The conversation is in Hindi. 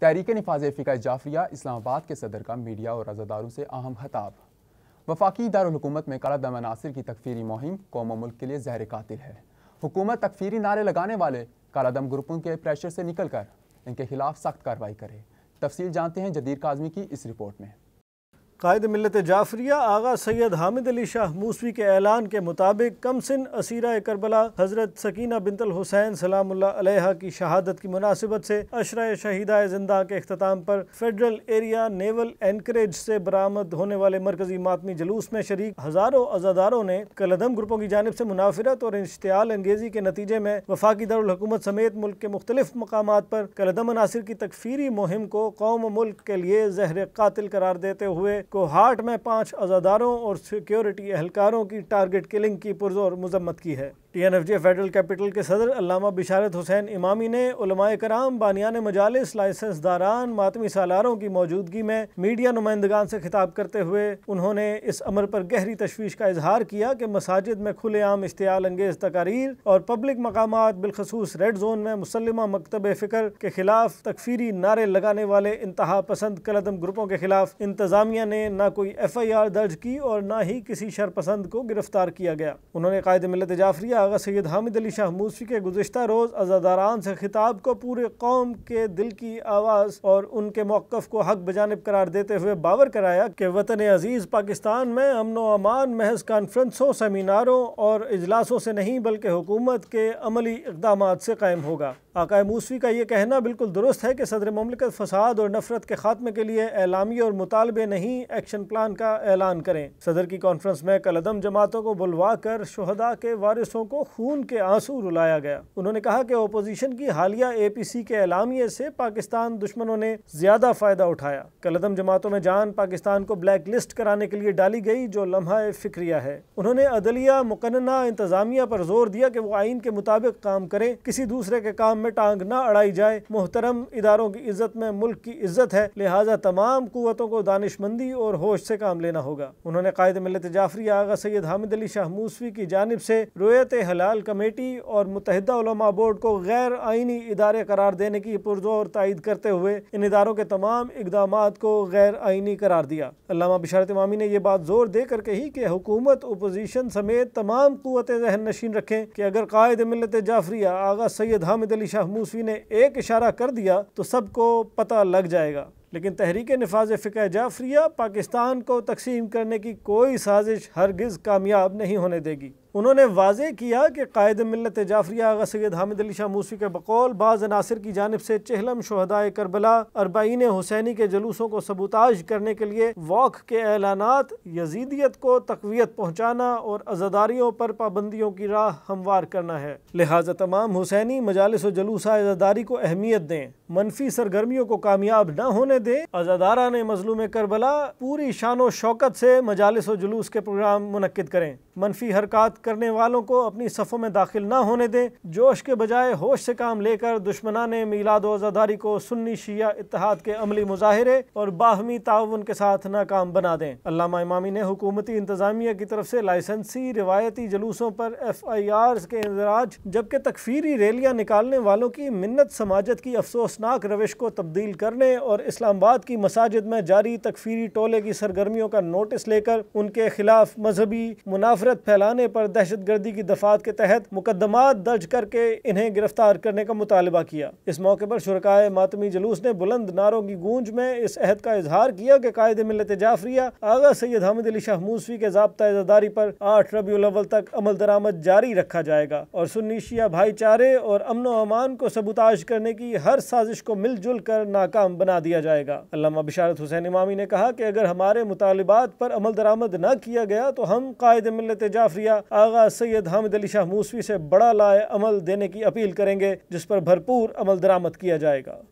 तहरीक नफाज फ़िका जाफरिया इस्लामाबाद के सदर का मीडिया और रजादारों से अहम खताब वफाकी दारकूमत में कला दम अनासर की तकफीरी मुहिम कौम मुल्क के लिए जहर कातिल है हुकूमत तकफीरी नारे लगाने वाले दम ग्रुपों के प्रेशर से निकल कर इनके खिलाफ सख्त कार्रवाई करे तफसील जानते हैं जदीर काजमी की इस रिपोर्ट में कायद मिलत जाफरिया आगा सैयद हामिद अली शाह मूसवी के ऐलान के मुताबिक कम सिन असीरा करबला हज़रत सकीना बिनतल हुसैन सलाम्ला की शहादत की मुनासिबत से अशरा शहीदा जिंदा के अख्ताम पर फेडरल एरिया नेवल एनकरेज से बरामद होने वाले मरकजी मातमी जलूस में शरीक हज़ारों अजादारों ने कलदम ग्रुपों की जानब से मुनाफरत और इश्तियाल अंगेजी के नतीजे में वफाकी दारकूमत समेत मुल्क के मुख्तलिफ मकाम पर कलदम अनासर की तकफीरी मुहिम को कौम मुल्क के लिए जहर कतिल करार देते हुए कोहाट में पाँच अजादारों और सिक्योरिटी एहलकारों की टारगेट किलिंग की पुरजोर मजम्मत की है T N F J federal capital के सदर अलामा बिशारत हुसैन इमामी ने उलमाए कराम बानियान मजालस दारान मातमी सालारों की मौजूदगी में मीडिया नुमाइंदगान से खिताब करते हुए उन्होंने इस अमर पर गहरी तशवीश का इजहार किया कि मसाजिद में खुलेआम इश्तियाल अंगेज तकारीर और पब्लिक मकाम बिलखसूस रेड जोन में मुसलमा मकतब फ़िक्र के खिलाफ तकफीरी नारे लगाने वाले इंतहा पसंद कलदम ग्रुपों के खिलाफ इंतजामिया ने ना कोई एफ आई आर दर्ज की और ना ही किसी शरपसंद को गिरफ्तार किया गया उन्होंने कायद मिलत जाफरिया आगा सैद हामिद अली शाह मूसी के गुजशत रोज़ अजादारान से खिताब को पूरे कौम के दिल की आवाज़ और उनके मौक़ को हक बजानब करार देते हुए बावर कराया कि वतन अजीज़ पाकिस्तान में अमन अमान महज कॉन्फ्रेंसों सेमिनारों और अजलासों से नहीं बल्कि हुकूमत के अमली इकदाम से कायम होगा आकाए मूसवी का यह कहना बिल्कुल दुरुस्त है कि सदर ममलिकत फसाद और नफरत के खात्मे के लिए ऐलामी और मुतालबे नहीं एक्शन प्लान का ऐलान करें सदर की कॉन्फ्रेंस में कलदम जमातों को बुलवा कर शहदा के वारिसों को खून के आंसू रुलाया गया उन्होंने कहा कि ओपोजिशन की हालिया एपीसी के एलामिए से पाकिस्तान दुश्मनों ने ज्यादा फायदा उठाया कलदम जमातों में जान पाकिस्तान को ब्लैक लिस्ट कराने के लिए डाली गई जो लम्हा फिक्रिया है उन्होंने अदलिया मुकन्ना इंतजामिया पर जोर दिया कि वो आइन के मुताबिक काम करें किसी दूसरे के काम में टांग न अड़ाई जाए मोहतरम इदारों की इज्जत में मुल्क की इज्जत है लिहाजा तमाम कुतों को दानिशमंदी और होश से काम लेना होगा उन्होंने कायद मिलत जाफरी आगा सैयद हामिद अली शाह मूसवी की जानब से रोयत हलाल कमेटी और मुतहदा बोर्ड को गैर आइनी इदारे करार देने की पुरजोर तइद करते हुए इन इदारों के तमाम इकदाम को गैर आइनी करार दिया अलामा बशारत इमामी ने यह बात जोर देकर कही कि हुकूमत अपोजिशन समेत तमाम क़वत जहन नशीन रखें कि अगर कायद मिलत जाफरिया आगा सैद हामिद अली शाह मूसवी ने एक इशारा कर दिया तो सबको पता लग जाएगा लेकिन तहरीक नफाज फ़िका जाफरिया पाकिस्तान को तकसीम करने की कोई साजिश हरगज़ कामयाब नहीं होने देगी उन्होंने वाजे किया कि कायद मिलत जाफरिया अगर सैद हामिद अली शाह मूसी के बकौल बाज़ अनासर की जानब से चहलम शहदाय करबला अरबाइन हुसैनी के जलूसों को सबूताज करने के लिए वॉक के एलानात यजीदियत को तकवीत पहुँचाना और अजादारियों पर पाबंदियों की राह हमवार करना है लिहाजा तमाम हुसैनी मजालस जलूसा अजादारी को अहमियत दें मनफी सरगर्मियों को कामयाब न होने दें अजादारा ने मजलूम करबला पूरी शान शौकत से मजालस जुलूस के प्रोग्राम मुनद करें मनफी हरकत करने वालों को अपनी सफ़ों में दाखिल न होने दें जोश के बजाय होश से काम लेकर ने मीलाद वजादारी को सुन्नी शिया इतिहाद के अमली मुजाहरे और बाहमी ताउन के साथ नाकाम बना दें अलामा इमामी ने हुकूमती इंतजामिया की तरफ से लाइसेंसी रिवायती जलूसों पर एफ आई आर के इंदराज जबकि तकफीरी रैलियाँ निकालने वालों की मिन्नत समाजत की अफसोसनाक रविश को तब्दील करने और इस्लामाबाद की मसाजिद में जारी तकफीरी टोले की सरगर्मियों का नोटिस लेकर उनके खिलाफ मजहबी मुनाफरत फैलाने पर दहशत गर्दी की दफात के तहत मुकदमा दर्ज करके इन्हें गिरफ्तार करने का मुतालबा किया इस मौके पर शुरकाय मातमी जलूस ने बुलंद नारों की गूंज में इस अहद का इजहार किया कि कायदे मिलत जाफरिया आगा सैयद हमद अली शाह मूसवी के जबता इजादारी पर आठ रबी अवल तक अमल दरामद जारी रखा जाएगा और सुनिशिया भाईचारे और अमन अमान को सबुताज करने की हर साजिश को मिलजुल कर नाकाम बना दिया जाएगा अलामा बिशारत हुसैन इमामी ने कहा कि अगर हमारे मुतालबात पर अमल दरामद न किया गया तो हम कायदे मिलत जाफरिया आगा सैयद हामिद अली शाह मूसवी से बड़ा लाए अमल देने की अपील करेंगे जिस पर भरपूर अमल दरामद किया जाएगा